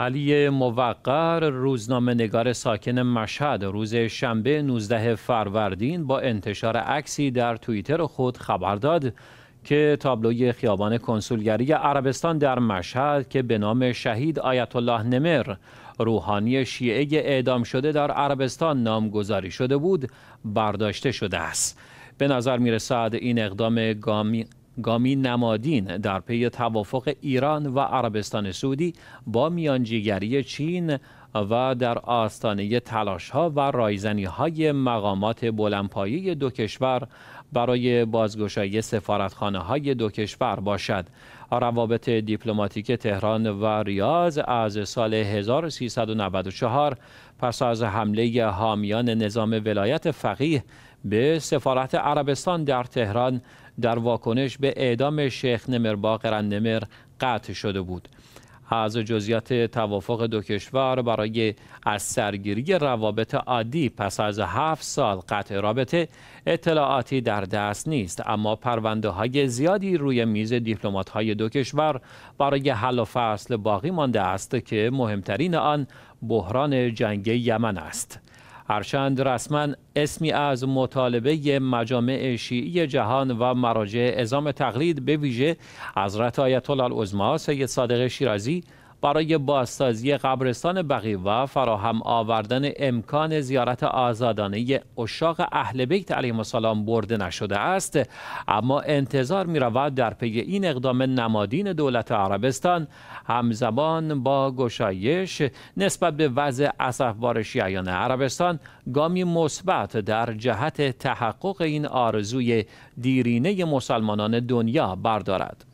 علی موقر روزنامه نگار ساکن مشهد روز شنبه 19 فروردین با انتشار عکسی در توییتر خود خبر داد که تابلوی خیابان کنسولگری عربستان در مشهد که به نام شهید آیت الله نمر روحانی شیعه اعدام شده در عربستان نامگذاری شده بود برداشته شده است به نظر می این اقدام گامی گامی نمادین در پی توافق ایران و عربستان سعودی با میانجیگری چین و در آستانه تلاش ها و رایزنی های مقامات بلندپایه دو کشور برای بازگشایی سفارتخانه های دو کشور باشد. روابط دیپلماتیک تهران و ریاض از سال 1394 پس از حمله حامیان نظام ولایت فقیه به سفارت عربستان در تهران در واکنش به اعدام شیخ نمر باقر نمر قطع شده بود از جزیات توافق دو کشور برای از سرگیری روابط عادی پس از هفت سال قطع رابطه اطلاعاتی در دست نیست اما پرونده های زیادی روی میز دیپلمات های دو کشور برای حل و فصل باقی مانده است که مهمترین آن بحران جنگ یمن است هرچند رسما اسمی از مطالبه مجامع شیعی جهان و مراجع ازام تقلید به ویژه حضرت آیت الله العظما سید صادق شیرازی برای بازسازی قبرستان و فراهم آوردن امکان زیارت آزادانه اشاق اهل بیت علیهم السلام برده نشده است اما انتظار می در پی این اقدام نمادین دولت عربستان همزمان با گشایش نسبت به وضع اسفبار شیعیان عربستان گامی مثبت در جهت تحقق این آرزوی دیرینه مسلمانان دنیا بردارد